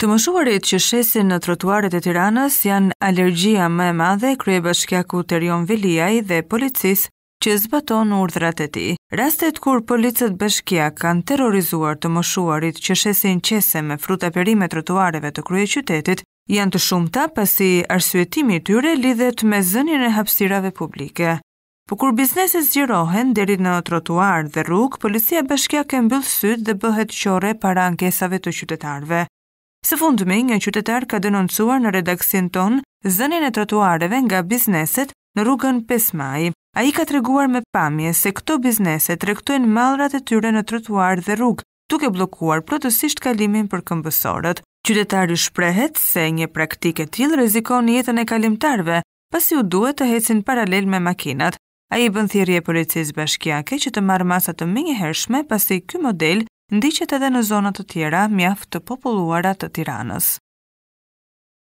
Të mëshuarit që shesin në trotuaret e tiranës janë alergjia më e madhe krye bashkjaku të rion Veliaj dhe policis që zbaton urdhrat e ti. Rastet kur policet bashkja kanë terrorizuar të mëshuarit që shesin qese me fruta perime trotuareve të krye qytetit, janë të shumta pasi arsyetimi i tyre lidhet me zënien e hapësirave publike. Po kur bizneset zgjerohen deri në trotuar dhe rrugë, policia bashkiake mbyll syt dhe bëhet qore para ankesave të qytetarëve. Së fundmi, një qytetar ka denoncuar në redaksin ton zënin e trotuareve nga bizneset në rrugën 5 maj. A i ka të reguar me pamje se këto biznese të rektojnë malrat e tyre në trotuar dhe rrugë, duke blokuar plotësisht kalimin për këmbësorët. Qytetari shprehet se një praktike tjilë rezikon jetën e kalimtarve, pasi u duhet të hecin paralel me makinat. A i bëndhjeri e policisë bashkjake që të marë masat të mingi hershme pasi kjo model Ndiqet edhe në zona të tjera, mjaft të populluara të Tiranës.